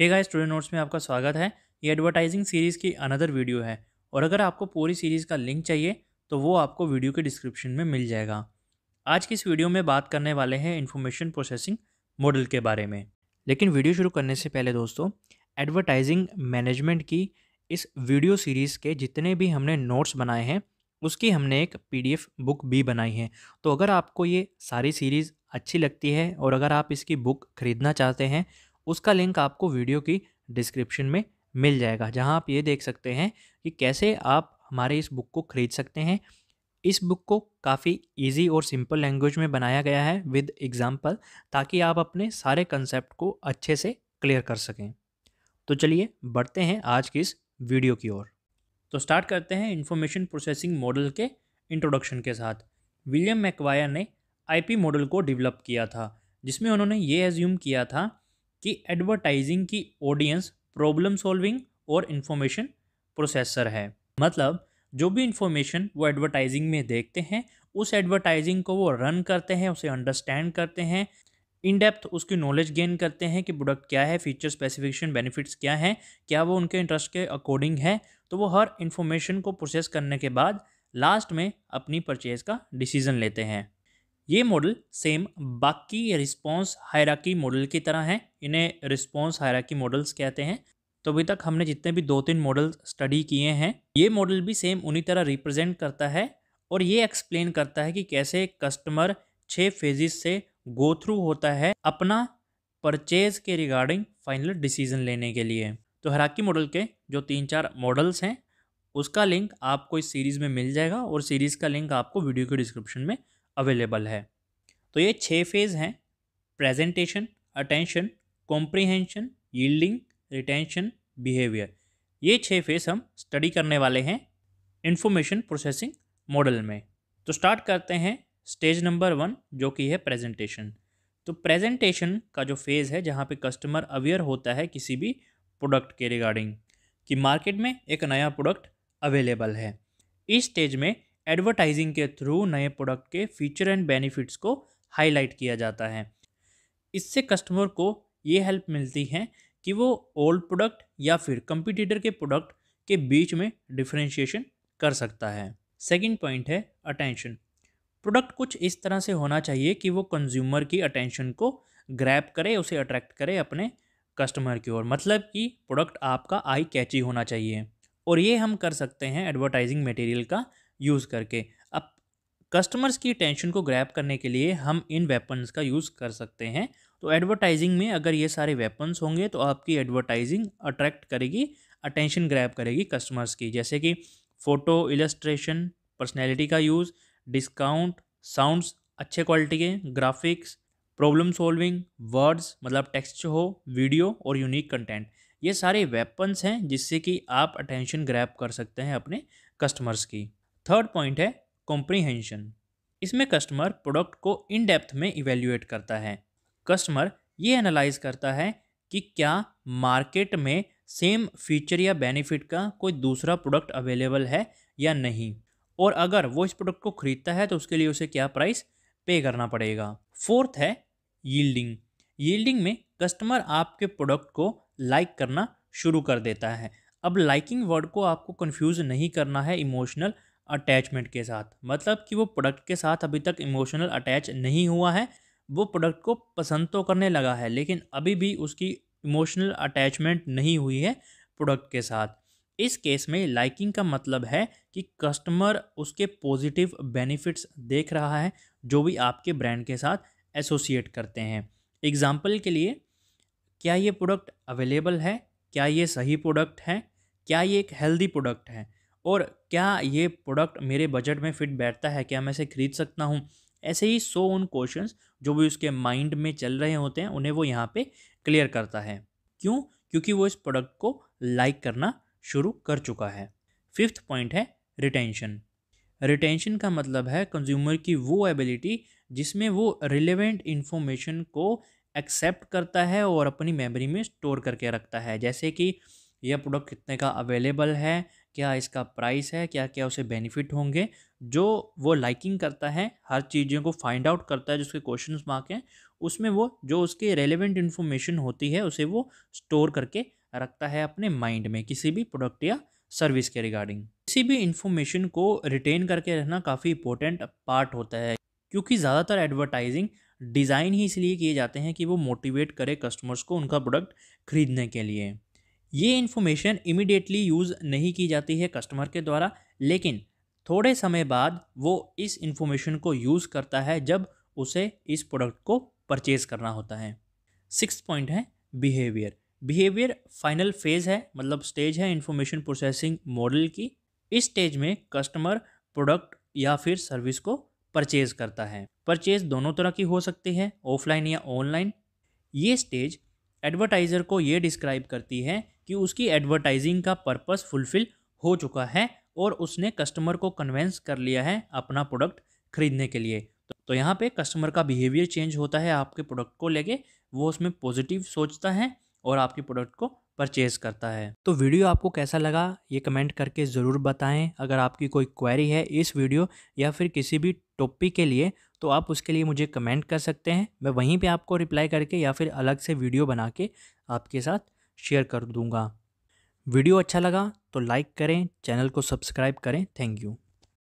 hey guys student notes में आपका स्वागत है ये एडवर्टाइजिंग सीरीज़ की अनदर वीडियो है और अगर आपको पूरी सीरीज़ का लिंक चाहिए तो वो आपको वीडियो के डिस्क्रिप्शन में मिल जाएगा आज की इस वीडियो में बात करने वाले हैं इन्फॉर्मेशन प्रोसेसिंग मॉडल के बारे में लेकिन वीडियो शुरू करने से पहले दोस्तों एडवर्टाइजिंग मैनेजमेंट की इस वीडियो सीरीज़ के जितने भी हमने नोट्स बनाए हैं उसकी हमने एक पी बुक भी बनाई है तो अगर आपको ये सारी सीरीज़ अच्छी लगती है और अगर आप इसकी बुक ख़रीदना चाहते हैं उसका लिंक आपको वीडियो की डिस्क्रिप्शन में मिल जाएगा जहां आप ये देख सकते हैं कि कैसे आप हमारे इस बुक को ख़रीद सकते हैं इस बुक को काफ़ी इजी और सिंपल लैंग्वेज में बनाया गया है विद एग्ज़ाम्पल ताकि आप अपने सारे कंसेप्ट को अच्छे से क्लियर कर सकें तो चलिए बढ़ते हैं आज की इस वीडियो की ओर तो स्टार्ट करते हैं इन्फॉर्मेशन प्रोसेसिंग मॉडल के इंट्रोडक्शन के साथ विलियम मैकवायर ने आईपी मॉडल को डेवलप किया था जिसमें उन्होंने ये एज्यूम किया था कि एडवर्टाइजिंग की ऑडियंस प्रॉब्लम सॉल्विंग और इन्फॉर्मेशन प्रोसेसर है मतलब जो भी इन्फॉर्मेशन वो एडवर्टाइजिंग में देखते हैं उस एडवर्टाइजिंग को वो रन करते हैं उसे अंडरस्टैंड करते हैं इन डेप्थ उसकी नॉलेज गेन करते हैं कि प्रोडक्ट क्या है फीचर स्पेसिफिकेशन बेनिफिट्स क्या हैं क्या वो उनके इंटरेस्ट के अकॉर्डिंग है तो वो हर इन्फॉर्मेशन को प्रोसेस करने के बाद लास्ट में अपनी परचेज का डिसीज़न लेते हैं ये मॉडल सेम बाकी रिस्पॉन्स हायराकी मॉडल की तरह हैं इन्हें रिस्पॉन्स हायराकी मॉडल्स कहते हैं तो अभी तक हमने जितने भी दो तीन मॉडल स्टडी किए हैं ये मॉडल भी सेम उन्हीं तरह रिप्रेजेंट करता है और ये एक्सप्लेन करता है कि कैसे कस्टमर छः फेजिस से गो थ्रू होता है अपना परचेज के रिगार्डिंग फाइनल डिसीजन लेने के लिए तो हराकी मॉडल के जो तीन चार मॉडल्स हैं उसका लिंक आपको इस सीरीज़ में मिल जाएगा और सीरीज़ का लिंक आपको वीडियो के डिस्क्रिप्शन में अवेलेबल है तो ये छः फेज़ हैं presentation attention comprehension yielding retention behaviour ये छः फेज हम स्टडी करने वाले हैं इन्फॉर्मेशन प्रोसेसिंग मॉडल में तो स्टार्ट करते हैं स्टेज नंबर वन जो कि है प्रेजेंटेशन तो प्रेजेंटेशन का जो फेज़ है जहाँ पे कस्टमर अवेयर होता है किसी भी प्रोडक्ट के रिगार्डिंग कि मार्केट में एक नया प्रोडक्ट अवेलेबल है इस स्टेज में एडवर्टाइजिंग के थ्रू नए प्रोडक्ट के फीचर एंड बेनिफिट्स को हाईलाइट किया जाता है इससे कस्टमर को ये हेल्प मिलती है कि वो ओल्ड प्रोडक्ट या फिर कंपिटिटर के प्रोडक्ट के बीच में डिफ्रेंशिएशन कर सकता है सेकेंड पॉइंट है अटेंशन प्रोडक्ट कुछ इस तरह से होना चाहिए कि वो कंज्यूमर की अटेंशन को ग्रैप करे उसे अट्रैक्ट करे अपने कस्टमर की ओर मतलब कि प्रोडक्ट आपका आई कैची होना चाहिए और ये हम कर सकते हैं एडवर्टाइजिंग मटेरियल का यूज़ करके अब कस्टमर्स की टेंशन को ग्रैप करने के लिए हम इन वेपन्स का यूज़ कर सकते हैं तो एडवर्टाइजिंग में अगर ये सारे वेपन्स होंगे तो आपकी एडवर्टाइजिंग अट्रैक्ट करेगी अटेंशन ग्रैप करेगी कस्टमर्स की जैसे कि फ़ोटो इलस्ट्रेशन पर्सनैलिटी का यूज़ डिस्काउंट साउंड्स अच्छे क्वालिटी के ग्राफिक्स प्रॉब्लम सॉल्विंग वर्ड्स मतलब टेक्स्ट हो वीडियो और यूनिक कंटेंट ये सारे वेपन्स हैं जिससे कि आप अटेंशन ग्रैप कर सकते हैं अपने कस्टमर्स की थर्ड पॉइंट है कॉम्प्रीहेंशन इसमें कस्टमर प्रोडक्ट को इन डेप्थ में इवेल्यूएट करता है कस्टमर ये एनालाइज करता है कि क्या मार्केट में सेम फीचर या बेनिफिट का कोई दूसरा प्रोडक्ट अवेलेबल है या नहीं और अगर वो इस प्रोडक्ट को ख़रीदता है तो उसके लिए उसे क्या प्राइस पे करना पड़ेगा फोर्थ है यील्डिंग यील्डिंग में कस्टमर आपके प्रोडक्ट को लाइक करना शुरू कर देता है अब लाइकिंग वर्ड को आपको कंफ्यूज नहीं करना है इमोशनल अटैचमेंट के साथ मतलब कि वो प्रोडक्ट के साथ अभी तक इमोशनल अटैच नहीं हुआ है वो प्रोडक्ट को पसंद तो करने लगा है लेकिन अभी भी उसकी इमोशनल अटैचमेंट नहीं हुई है प्रोडक्ट के साथ इस केस में लाइकिंग का मतलब है कि कस्टमर उसके पॉजिटिव बेनिफिट्स देख रहा है जो भी आपके ब्रांड के साथ एसोसिएट करते हैं एग्ज़ाम्पल के लिए क्या ये प्रोडक्ट अवेलेबल है क्या ये सही प्रोडक्ट है क्या ये एक हेल्दी प्रोडक्ट है और क्या ये प्रोडक्ट मेरे बजट में फिट बैठता है क्या मैं इसे खरीद सकता हूँ ऐसे ही सो उन क्वेश्चंस जो भी उसके माइंड में चल रहे होते हैं उन्हें वो यहाँ पे क्लियर करता है क्यों क्योंकि वो इस प्रोडक्ट को लाइक करना शुरू कर चुका है फिफ्थ पॉइंट है रिटेंशन रिटेंशन का मतलब है कंज्यूमर की वो एबिलिटी जिसमें वो रिलेवेंट इन्फॉर्मेशन को एक्सेप्ट करता है और अपनी मेमोरी में स्टोर करके रखता है जैसे कि यह प्रोडक्ट कितने का अवेलेबल है क्या इसका प्राइस है क्या क्या उसे बेनिफिट होंगे जो वो लाइकिंग करता है हर चीज़ों को फाइंड आउट करता है जिसके क्वेश्चन मार्क हैं उसमें वो जो उसके रेलिवेंट इन्फॉर्मेशन होती है उसे वो स्टोर करके रखता है अपने माइंड में किसी भी प्रोडक्ट या सर्विस के रिगार्डिंग किसी भी इन्फॉर्मेशन को रिटेन करके रहना काफ़ी इंपॉर्टेंट पार्ट होता है क्योंकि ज़्यादातर एडवर्टाइजिंग डिज़ाइन ही इसलिए किए जाते हैं कि वो मोटिवेट करे कस्टमर्स को उनका प्रोडक्ट खरीदने के लिए ये इन्फॉर्मेशन इमिडिएटली यूज़ नहीं की जाती है कस्टमर के द्वारा लेकिन थोड़े समय बाद वो इस इन्फॉर्मेशन को यूज़ करता है जब उसे इस प्रोडक्ट को परचेज़ करना होता है सिक्स पॉइंट है बिहेवियर बिहेवियर फाइनल फेज़ है मतलब स्टेज है इन्फॉर्मेशन प्रोसेसिंग मॉडल की इस स्टेज में कस्टमर प्रोडक्ट या फिर सर्विस को परचेज करता है परचेज दोनों तरह की हो सकती है ऑफलाइन या ऑनलाइन ये स्टेज एडवर्टाइज़र को ये डिस्क्राइब करती है कि उसकी एडवर्टाइजिंग का पर्पस फुलफिल हो चुका है और उसने कस्टमर को कन्वेंस कर लिया है अपना प्रोडक्ट खरीदने के लिए तो, यहाँ पे कस्टमर का बिहेवियर चेंज होता है आपके प्रोडक्ट को लेके वो उसमें पॉजिटिव सोचता है और आपके प्रोडक्ट को परचेज करता है तो वीडियो आपको कैसा लगा ये कमेंट करके ज़रूर बताएं अगर आपकी कोई क्वेरी है इस वीडियो या फिर किसी भी टॉपिक के लिए तो आप उसके लिए मुझे कमेंट कर सकते हैं मैं वहीं पे आपको रिप्लाई करके या फिर अलग से वीडियो बना के आपके साथ शेयर कर दूँगा वीडियो अच्छा लगा तो लाइक करें चैनल को सब्सक्राइब करें थैंक यू